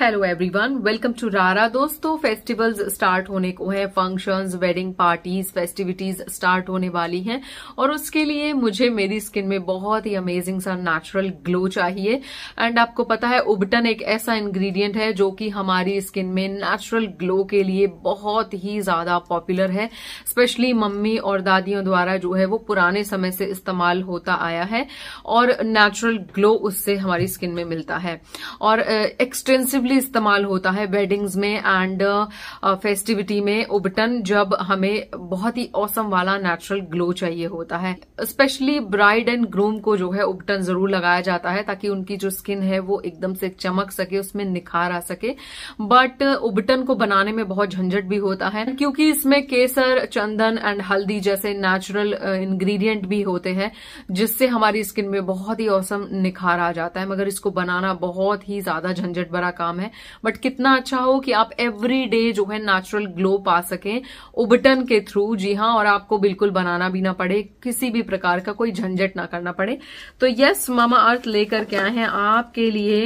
Hello everyone welcome to रारा दोस्तों festivals start होने को है functions wedding parties festivities start होने वाली हैं और उसके लिए मुझे मेरी स्किन में बहुत ही अमेजिंग सा नेचुरल ग्लो चाहिए एंड आपको पता है उबटन एक ऐसा इंग्रेडिएंट है जो कि हमारी स्किन में नेचुरल ग्लो के लिए बहुत ही ज्यादा पॉपुलर है स्पेशली मम्मी और दादियों द्वारा जो है वो पुराने समय से इस्तेमाल होता आया है और नेचुरल ग्लो उससे हमारी स्किन में मिलता है और एक्सटेंसिव एक्सटेंसिवली इस्तेमाल होता है वेडिंग्स में एंड फेस्टिविटी uh, में उबटन जब हमें बहुत ही औसम वाला नेचुरल ग्लो चाहिए होता है स्पेशली ब्राइड एंड ग्रूम को जो है उबटन जरूर लगाया जाता है ताकि उनकी जो स्किन है वो एकदम से चमक सके उसमें निखार आ सके बट uh, उबटन को बनाने में बहुत झंझट भी होता है क्योंकि इसमें केसर चंदन एंड हल्दी जैसे नेचुरल इन्ग्रीडियंट uh, भी होते हैं जिससे हमारी स्किन में बहुत ही औसम निखार आ जाता है मगर इसको बनाना बहुत ही ज्यादा झंझट भरा काम काम है बट कितना अच्छा हो कि आप एवरी डे जो है नेचुरल ग्लो पा सकें उबटन के थ्रू जी हाँ और आपको बिल्कुल बनाना भी ना पड़े किसी भी प्रकार का कोई झंझट ना करना पड़े तो यस मामा अर्थ लेकर के आए हैं आपके लिए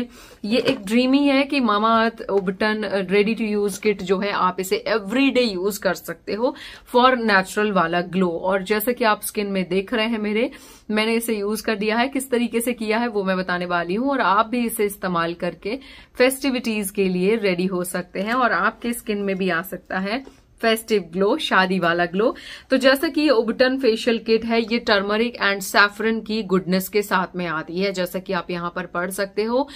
ये एक ड्रीम ही है कि मामा अर्थ उबटन रेडी टू यूज किट जो है आप इसे एवरी डे यूज कर सकते हो फॉर नेचुरल वाला ग्लो और जैसे कि आप स्किन में देख रहे हैं मेरे मैंने इसे यूज कर दिया है किस तरीके से किया है वो मैं बताने वाली हूँ और आप भी इसे इस्तेमाल करके फेस्टिविटीज के लिए रेडी हो सकते हैं और आपके स्किन में भी आ सकता है फेस्टिव ग्लो शादी वाला ग्लो तो जैसा कि ये ओबटन फेशियल किट है ये टर्मरिक एंड सैफरन की गुडनेस के साथ में आती है जैसा कि आप यहां पर पढ़ सकते हो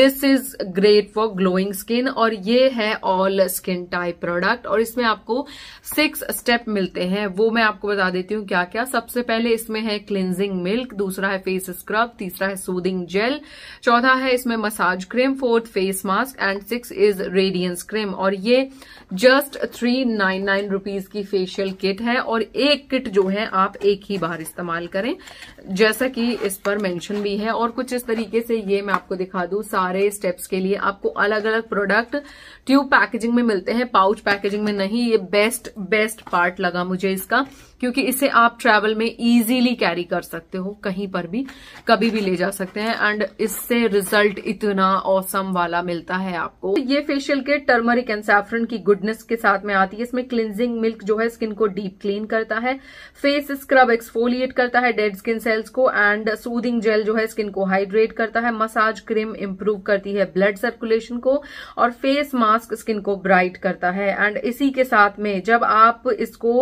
this is great for glowing skin और ये है ऑल स्किन टाइप प्रोडक्ट और इसमें आपको सिक्स स्टेप मिलते हैं वो मैं आपको बता देती हूं क्या क्या सबसे पहले इसमें है क्लिनजिंग मिल्क दूसरा है फेस स्क्रब तीसरा है सूदिंग जेल चौथा है इसमें massage cream fourth face mask and six is radiance cream और ये just three nine nine rupees की फेशियल किट है और एक किट जो है आप एक ही बार इस्तेमाल करें जैसा कि इस पर मेंशन भी है और कुछ इस तरीके से ये मैं आपको दिखा दूं सारे स्टेप्स के लिए आपको अलग अलग प्रोडक्ट ट्यूब पैकेजिंग में मिलते हैं पाउच पैकेजिंग में नहीं ये बेस्ट बेस्ट पार्ट लगा मुझे इसका क्योंकि इसे आप ट्रैवल में इजीली कैरी कर सकते हो कहीं पर भी कभी भी ले जा सकते हैं एंड इससे रिजल्ट इतना औसम वाला मिलता है आपको ये facial kit turmeric and saffron की गुडनेस के साथ में आती है इसमें क्लिनजिंग मिल्क जो है स्किन को डीप क्लीन करता है फेस स्क्रब एक्सफोलिएट करता है डेड स्किन सेल्स को एंड सूदिंग जेल जो है स्किन को हाइड्रेट करता है मसाज क्रीम इंप्रूव करती है ब्लड सर्कुलेशन को और फेस मास्क स्किन को ब्राइट करता है एंड इसी के साथ में जब आप इसको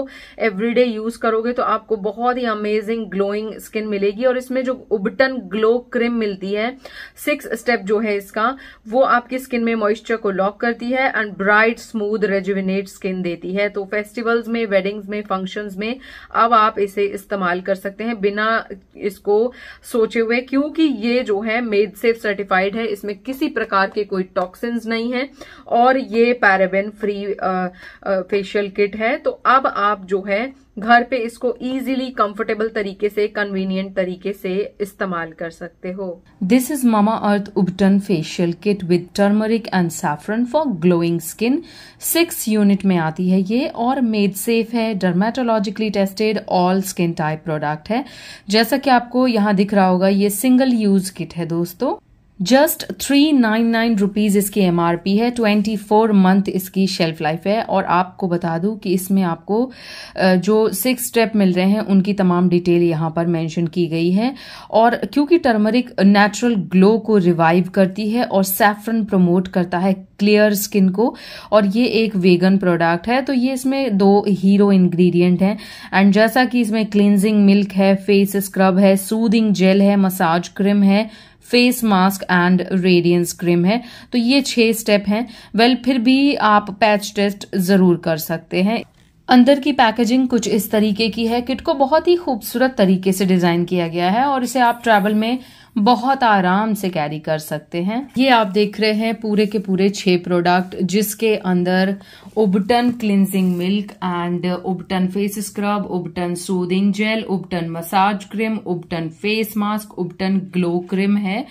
एवरीडे यूज करोगे तो आपको बहुत ही अमेजिंग ग्लोइंग स्किन मिलेगी और इसमें जो उबटन ग्लो क्रीम मिलती है सिक्स स्टेप जो है इसका वो आपकी स्किन में मॉइस्चर को लॉक करती है and bright smooth rejuvenate skin देती मिलती है तो फेस्टिवल्स में वेडिंग्स में फंक्शंस में अब आप इसे इस्तेमाल कर सकते हैं बिना इसको सोचे हुए क्योंकि ये जो है मेड सेफ सर्टिफाइड है इसमें किसी प्रकार के कोई टॉक्सिन नहीं है और ये पैराबेन फ्री फेशियल किट है तो अब आप जो है घर पे इसको इजीली कंफर्टेबल तरीके से कन्वीनियंट तरीके से इस्तेमाल कर सकते हो दिस इज मामा अर्थ उबटन facial kit with turmeric and saffron for glowing skin six unit में आती है ये और मेड सेफ है dermatologically tested all skin type product है जैसा कि आपको यहाँ दिख रहा होगा ये सिंगल यूज किट है दोस्तों just three nine nine rupees इसकी एम आर पी है ट्वेंटी फोर मंथ इसकी शेल्फ लाइफ है और आपको बता दूं कि इसमें आपको जो सिक्स स्टेप मिल रहे हैं उनकी तमाम डिटेल यहाँ पर मेंशन की गई है और क्योंकि टर्मरिक नेचुरल ग्लो को रिवाइव करती है और सेफ्रन प्रमोट करता है क्लियर स्किन को और ये एक वेगन प्रोडक्ट है तो ये इसमें दो हीरो इन्ग्रीडियंट हैं एंड जैसा कि इसमें क्लिनजिंग मिल्क है फेस स्क्रब है सूदिंग जेल है मसाज क्रीम है face mask and radiance cream है तो ये छह स्टेप हैं वेल फिर भी आप पैच टेस्ट जरूर कर सकते हैं अंदर की पैकेजिंग कुछ इस तरीके की है किट को बहुत ही खूबसूरत तरीके से डिजाइन किया गया है और इसे आप ट्रैवल में बहुत आराम से कैरी कर सकते हैं ये आप देख रहे हैं पूरे के पूरे छह प्रोडक्ट जिसके अंदर उबटन क्लिनजिंग मिल्क एंड उबटन फेस स्क्रब उबटन सूदिंग जेल उबटन मसाज क्रीम उबटन फेस मास्क उबटन ग्लो क्रीम है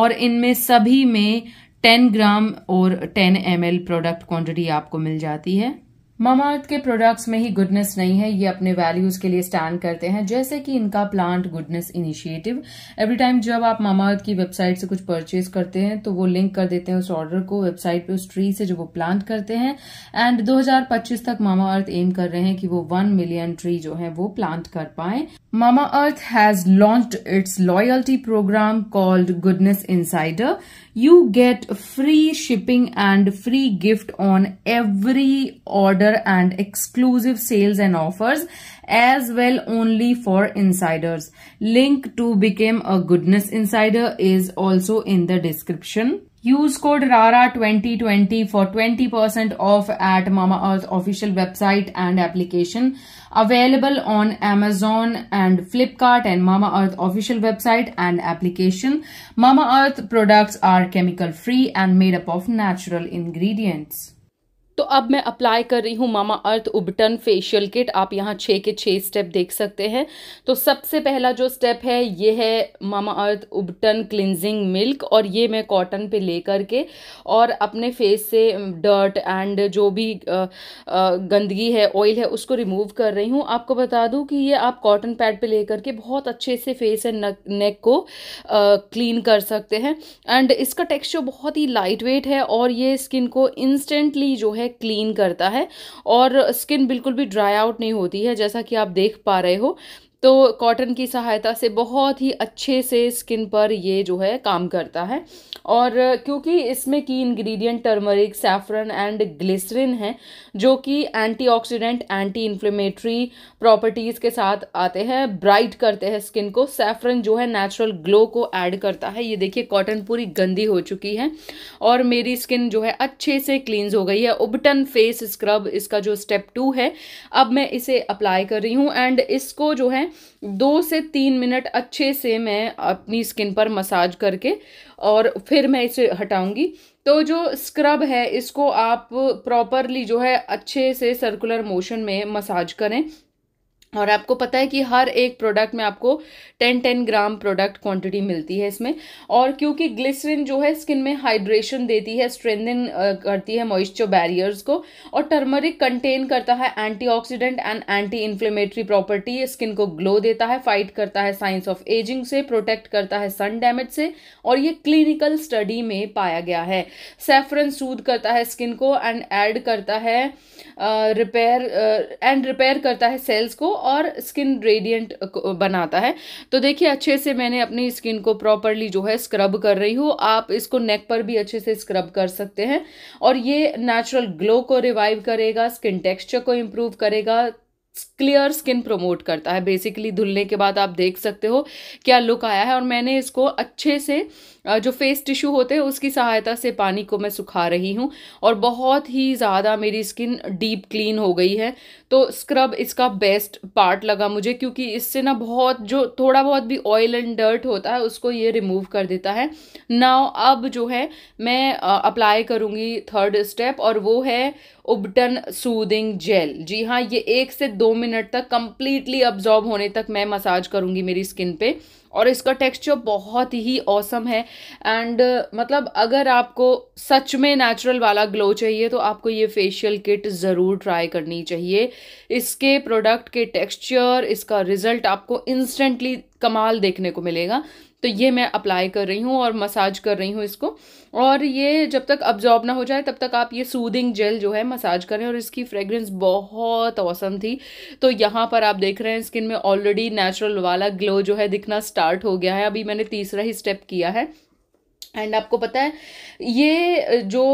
और इनमें सभी में 10 ग्राम और 10 एम प्रोडक्ट क्वांटिटी आपको मिल जाती है मामाअर्थ के प्रोडक्ट्स में ही गुडनेस नहीं है ये अपने वैल्यूज के लिए स्टैंड करते हैं जैसे कि इनका plant goodness initiative every time जब आप मामाअर्थ की वेबसाइट से कुछ परचेज करते हैं तो वो लिंक कर देते हैं उस ऑर्डर को वेबसाइट पे उस ट्री से जो वो प्लांट करते हैं एंड 2025 तक मामाअर्थ एम कर रहे हैं कि वो वन मिलियन ट्री जो है वो प्लांट कर पाए Mamaearth has launch its loyalty program called goodness insider you get free shipping and free gift on every order and exclusive sales and offers as well only for insiders. Link to become a goodness insider is also in the description. Use code RARA2020 for 20% off at Mama Earth official website and application. Available on Amazon and Flipkart and Mama Earth official website and application. Mama Earth products are chemical free and made up of natural ingredients. तो अब मैं apply कर रही हूँ मामा Mamaearth उबटन facial kit आप यहाँ छः के छः स्टेप देख सकते हैं तो सबसे पहला जो स्टेप है ये है मामा अर्थ उबटन क्लिनजिंग मिल्क और ये मैं कॉटन पे ले करके और अपने फेस से डर्ट एंड जो भी गंदगी है ऑयल है उसको रिमूव कर रही हूँ आपको बता दूँ कि ये आप कॉटन पैड पर ले करके बहुत अच्छे से फेस एंड नेक को क्लीन कर सकते हैं एंड इसका टेक्स्चर बहुत ही लाइट वेट है और ये स्किन को इंस्टेंटली जो है क्लीन करता है और स्किन बिल्कुल भी ड्राई आउट नहीं होती है जैसा कि आप देख पा रहे हो तो कॉटन की सहायता से बहुत ही अच्छे से स्किन पर ये जो है काम करता है और क्योंकि इसमें की ingredient turmeric saffron and glycerin है जो कि एंटीऑक्सीडेंट एंटी इन्फ्लेमेटरी प्रॉपर्टीज़ के साथ आते हैं ब्राइट करते हैं स्किन को सैफरन जो है नेचुरल ग्लो को ऐड करता है ये देखिए कॉटन पूरी गंदी हो चुकी है और मेरी स्किन जो है अच्छे से क्लींज हो गई है उबटन फेस स्क्रब इसका जो स्टेप टू है अब मैं इसे अप्लाई कर रही हूँ एंड इसको जो है दो से तीन मिनट अच्छे से मैं अपनी स्किन पर मसाज करके और फिर मैं इसे हटाऊंगी तो जो स्क्रब है इसको आप प्रॉपरली जो है अच्छे से सर्कुलर मोशन में मसाज करें और आपको पता है कि हर एक प्रोडक्ट में आपको ten ten gram product quantity मिलती है इसमें और क्योंकि ग्लिसरिन जो है स्किन में हाइड्रेशन देती है स्ट्रेंथन करती है मॉइस्चर बैरियर्स को और टर्मरिक कंटेन करता है antioxidant and anti inflammatory property skin को ग्लो देता है फाइट करता है साइंस ऑफ एजिंग से प्रोटेक्ट करता है सन डैमेज से और ये क्लिनिकल स्टडी में पाया गया है सेफरन सूद करता है स्किन को एंड एड करता है रिपेयर एंड रिपेयर करता है सेल्स को और स्किन रेडियंट बनाता है तो देखिए अच्छे से मैंने अपनी स्किन को प्रॉपरली जो है स्क्रब कर रही हूँ आप इसको नेक पर भी अच्छे से स्क्रब कर सकते हैं और ये नेचुरल ग्लो को रिवाइव करेगा स्किन टेक्स्चर को इम्प्रूव करेगा क्लियर स्किन प्रमोट करता है बेसिकली धुलने के बाद आप देख सकते हो क्या लुक आया है और मैंने इसको अच्छे से जो फेस टिश्यू होते हैं उसकी सहायता से पानी को मैं सुखा रही हूँ और बहुत ही ज़्यादा मेरी स्किन डीप क्लीन हो गई है तो स्क्रब इसका बेस्ट पार्ट लगा मुझे क्योंकि इससे ना बहुत जो थोड़ा बहुत भी ऑयल एंड डर्ट होता है उसको ये रिमूव कर देता है नाउ अब जो है मैं अप्लाई करूँगी थर्ड स्टेप और वो है उबटन सूदिंग जेल जी हाँ ये एक से दो मिनट तक कम्प्लीटली अब्जॉर्ब होने तक मैं मसाज करूँगी मेरी स्किन पर और इसका टेक्सचर बहुत ही औसम है एंड uh, मतलब अगर आपको सच में नेचुरल वाला ग्लो चाहिए तो आपको ये फेशियल किट ज़रूर ट्राई करनी चाहिए इसके प्रोडक्ट के टेक्सचर इसका रिज़ल्ट आपको इंस्टेंटली कमाल देखने को मिलेगा तो ये मैं अप्लाई कर रही हूँ और मसाज कर रही हूँ इसको और ये जब तक अब्जॉर्ब ना हो जाए तब तक आप ये सूदिंग जेल जो है मसाज करें और इसकी फ्रेग्रेंस बहुत औसम थी तो यहाँ पर आप देख रहे हैं स्किन में ऑलरेडी नेचुरल वाला ग्लो जो है दिखना स्टार्ट हो गया है अभी मैंने तीसरा ही स्टेप किया है एंड आपको पता है ये जो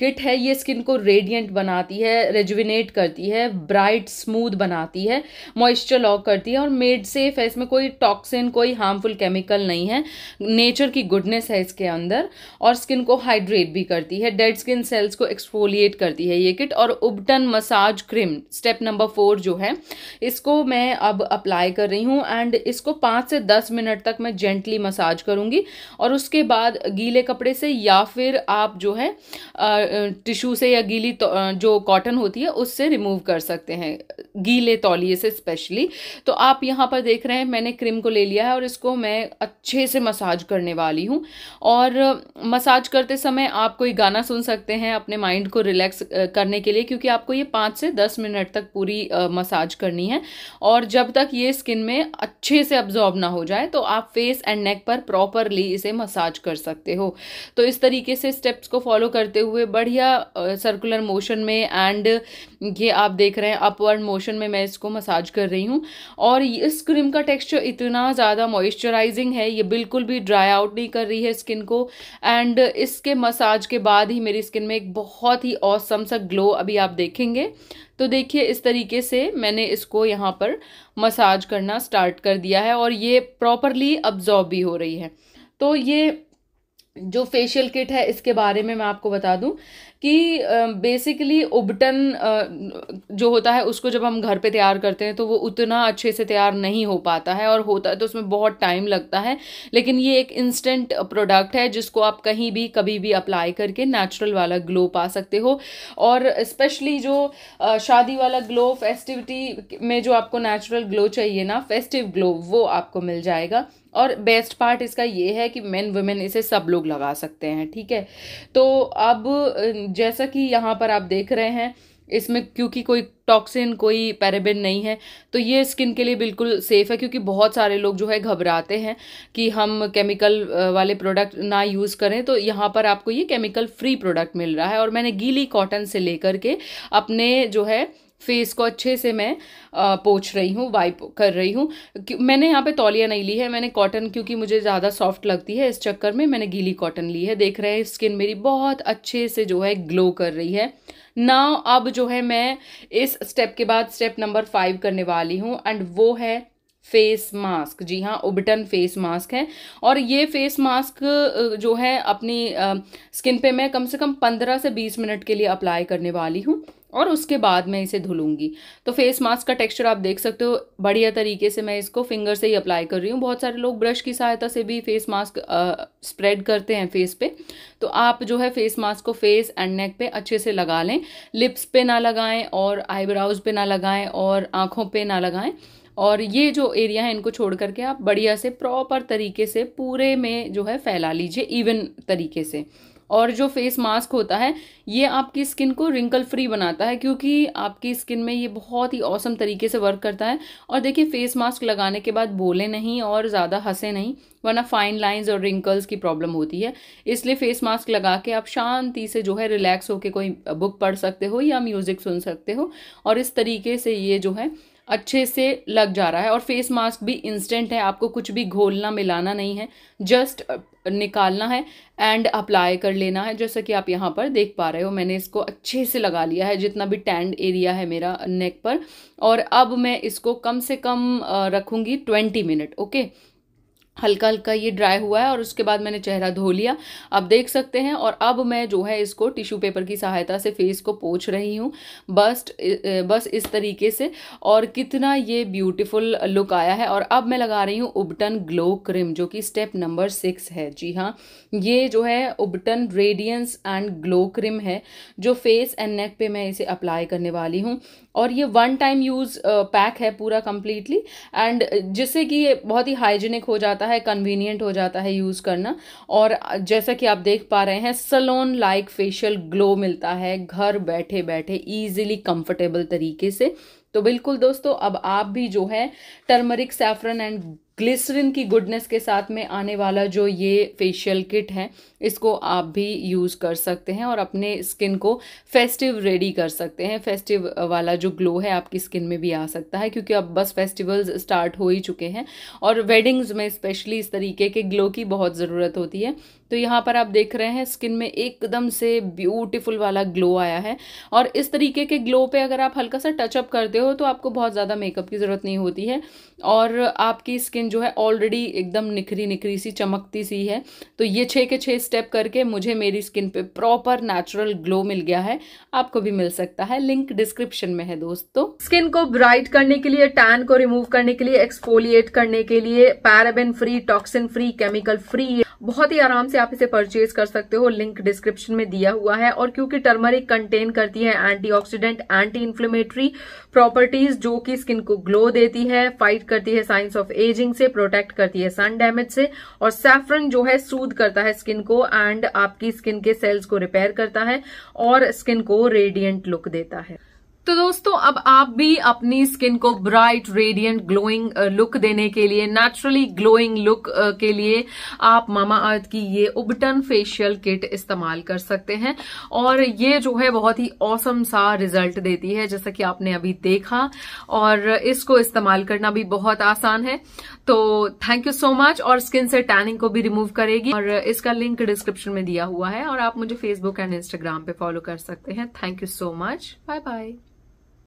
किट है ये स्किन को रेडियंट बनाती है रेजुविनेट करती है ब्राइट स्मूथ बनाती है मॉइस्चर लॉक करती है और मेड सेफ है इसमें कोई टॉक्सिन कोई हार्मफुल केमिकल नहीं है नेचर की गुडनेस है इसके अंदर और स्किन को हाइड्रेट भी करती है डेड स्किन सेल्स को एक्सफोलिएट करती है ये किट और उबटन massage cream step number four जो है इसको मैं अब अप्लाई कर रही हूँ एंड इसको पाँच से दस मिनट तक मैं जेंटली मसाज करूँगी और उस उसके बाद गीले कपड़े से या फिर आप जो है टिशू से या गीली तो, जो कॉटन होती है उससे रिमूव कर सकते हैं गीले तौलिए से स्पेशली तो आप यहाँ पर देख रहे हैं मैंने क्रीम को ले लिया है और इसको मैं अच्छे से मसाज करने वाली हूँ और मसाज करते समय आप कोई गाना सुन सकते हैं अपने माइंड को रिलैक्स करने के लिए क्योंकि आपको ये पाँच से दस मिनट तक पूरी मसाज करनी है और जब तक ये स्किन में अच्छे से अब्जॉर्ब ना हो जाए तो आप फेस एंड नेक पर प्रॉपरली इसे मसाज मसाज कर सकते हो तो इस तरीके से स्टेप्स को फॉलो करते हुए बढ़िया सर्कुलर मोशन में एंड ये आप देख रहे हैं अपवर्ड मोशन में मैं इसको मसाज कर रही हूँ और इस क्रीम का टेक्सचर इतना ज़्यादा मॉइस्चराइजिंग है ये बिल्कुल भी ड्राई आउट नहीं कर रही है स्किन को एंड इसके मसाज के बाद ही मेरी स्किन में एक बहुत ही औसम सा ग्लो अभी आप देखेंगे तो देखिए इस तरीके से मैंने इसको यहाँ पर मसाज करना स्टार्ट कर दिया है और ये प्रॉपरली अब्जॉर्ब भी हो रही है तो ये जो फेशियल किट है इसके बारे में मैं आपको बता दूं कि बेसिकली उबटन जो होता है उसको जब हम घर पे तैयार करते हैं तो वो उतना अच्छे से तैयार नहीं हो पाता है और होता है तो उसमें बहुत टाइम लगता है लेकिन ये एक इंस्टेंट प्रोडक्ट है जिसको आप कहीं भी कभी भी अप्लाई करके नेचुरल वाला ग्लो पा सकते हो और स्पेशली जो शादी वाला ग्लो फेस्टिविटी में जो आपको नेचुरल ग्लो चाहिए ना फेस्टिव ग्लो वो आपको मिल जाएगा और बेस्ट पार्ट इसका ये है कि मेन वुमेन इसे सब लोग लगा सकते हैं ठीक है तो अब जैसा कि यहाँ पर आप देख रहे हैं इसमें क्योंकि कोई टॉक्सिन कोई पैराबिन नहीं है तो ये स्किन के लिए बिल्कुल सेफ़ है क्योंकि बहुत सारे लोग जो है घबराते हैं कि हम केमिकल वाले प्रोडक्ट ना यूज़ करें तो यहाँ पर आपको ये केमिकल फ्री प्रोडक्ट मिल रहा है और मैंने गीली कॉटन से लेकर के अपने जो है फेस को अच्छे से मैं पोछ रही हूँ वाइप कर रही हूँ मैंने यहाँ पे तौलिया नहीं ली है मैंने कॉटन क्योंकि मुझे ज़्यादा सॉफ्ट लगती है इस चक्कर में मैंने गीली कॉटन ली है देख रहे हैं स्किन मेरी बहुत अच्छे से जो है ग्लो कर रही है ना अब जो है मैं इस स्टेप के बाद स्टेप नंबर फाइव करने वाली हूँ एंड वो है फेस मास्क जी हाँ उबटन फेस मास्क है और ये फेस मास्क जो है अपनी स्किन पे मैं कम से कम पंद्रह से बीस मिनट के लिए अप्लाई करने वाली हूँ और उसके बाद मैं इसे धुलूंगी तो फेस मास्क का टेक्सचर आप देख सकते हो बढ़िया तरीके से मैं इसको फिंगर से ही अप्लाई कर रही हूँ बहुत सारे लोग ब्रश की सहायता से भी फेस मास्क स्प्रेड करते हैं फेस पे तो आप जो है फेस मास्क को फेस एंड नेक पे अच्छे से लगा लें लिप्स पे ना लगाएं और आईब्राउज पे ना लगाएं और आँखों पर ना लगाएं और ये जो एरिया है इनको छोड़ करके आप बढ़िया से प्रॉपर तरीके से पूरे में जो है फैला लीजिए इवन तरीके से और जो फेस मास्क होता है ये आपकी स्किन को रिंकल फ्री बनाता है क्योंकि आपकी स्किन में ये बहुत ही औसम तरीके से वर्क करता है और देखिए फेस मास्क लगाने के बाद बोले नहीं और ज़्यादा हंसे नहीं वरना फाइन लाइंस और रिंकल्स की प्रॉब्लम होती है इसलिए फेस मास्क लगा के आप शांति से जो है रिलैक्स होकर कोई बुक पढ़ सकते हो या म्यूज़िक सुन सकते हो और इस तरीके से ये जो है अच्छे से लग जा रहा है और फेस मास्क भी इंस्टेंट है आपको कुछ भी घोलना मिलाना नहीं है जस्ट निकालना है एंड अप्लाई कर लेना है जैसा कि आप यहाँ पर देख पा रहे हो मैंने इसको अच्छे से लगा लिया है जितना भी टैंड एरिया है मेरा नेक पर और अब मैं इसको कम से कम रखूँगी ट्वेंटी मिनट ओके हल्का हल्का ये ड्राई हुआ है और उसके बाद मैंने चेहरा धो लिया आप देख सकते हैं और अब मैं जो है इसको टिश्यू पेपर की सहायता से फेस को पोछ रही हूँ बस बस इस तरीके से और कितना ये ब्यूटीफुल लुक आया है और अब मैं लगा रही हूँ उबटन ग्लो क्रीम जो कि स्टेप नंबर सिक्स है जी हाँ ये जो है उबटन रेडियंस एंड ग्लो क्रीम है जो फेस एंड नेक पर मैं इसे अप्लाई करने वाली हूँ और ये वन टाइम यूज़ पैक है पूरा कम्प्लीटली एंड जिससे कि ये बहुत ही हाइजीनिक हो जाता है है कन्वीनियंट हो जाता है यूज़ करना और जैसा कि आप देख पा रहे हैं सलोन लाइक फेशियल ग्लो मिलता है घर बैठे बैठे ईजिली कंफर्टेबल तरीके से तो बिल्कुल दोस्तों अब आप भी जो है टर्मरिक सेफ्रन एंड ग्लिसरिन की गुडनेस के साथ में आने वाला जो ये फेशियल किट है इसको आप भी यूज़ कर सकते हैं और अपने स्किन को फेस्टिव रेडी कर सकते हैं फेस्टिव वाला जो ग्लो है आपकी स्किन में भी आ सकता है क्योंकि अब बस फेस्टिवल्स स्टार्ट हो ही चुके हैं और वेडिंग्स में स्पेशली इस तरीके के ग्लो की बहुत ज़रूरत होती है तो यहाँ पर आप देख रहे हैं स्किन में एकदम से ब्यूटीफुल वाला ग्लो आया है और इस तरीके के ग्लो पे अगर आप हल्का सा टचअप करते हो तो आपको बहुत ज़्यादा मेकअप की ज़रूरत नहीं होती है और आपकी स्किन जो है ऑलरेडी एकदम निखरी निखरी सी चमकती सी है तो ये छः के छः स्टेप करके मुझे मेरी स्किन पे प्रॉपर नेचुरल ग्लो मिल गया है आपको भी मिल सकता है लिंक डिस्क्रिप्शन में है दोस्तों स्किन को ब्राइट करने के लिए टैन को रिमूव करने के लिए एक्सफोलिएट करने के लिए paraben free toxin free chemical free बहुत ही आराम से तो आप इसे परचेज कर सकते हो लिंक डिस्क्रिप्शन में दिया हुआ है और क्योंकि टर्मरिक कंटेन करती है एंटीऑक्सीडेंट एंटी इन्फ्लेमेटरी प्रॉपर्टीज जो कि स्किन को ग्लो देती है फाइट करती है साइंस ऑफ एजिंग से प्रोटेक्ट करती है सन डैमेज से और सैफरन जो है सूद करता है स्किन को एंड आपकी स्किन के सेल्स को रिपेयर करता है और स्किन को रेडियंट लुक देता है तो दोस्तों अब आप भी अपनी स्किन को ब्राइट रेडियंट ग्लोइंग लुक देने के लिए नेचुरली ग्लोइंग लुक के लिए आप मामा अर्थ की ये उबटन फेशियल किट इस्तेमाल कर सकते हैं और ये जो है बहुत ही औसम सा रिजल्ट देती है जैसा कि आपने अभी देखा और इसको इस्तेमाल करना भी बहुत आसान है तो थैंक यू सो मच और स्किन से टैनिंग को भी रिमूव करेगी और इसका लिंक डिस्क्रिप्शन में दिया हुआ है और आप मुझे फेसबुक एंड इंस्टाग्राम पे फॉलो कर सकते हैं thank you so much bye bye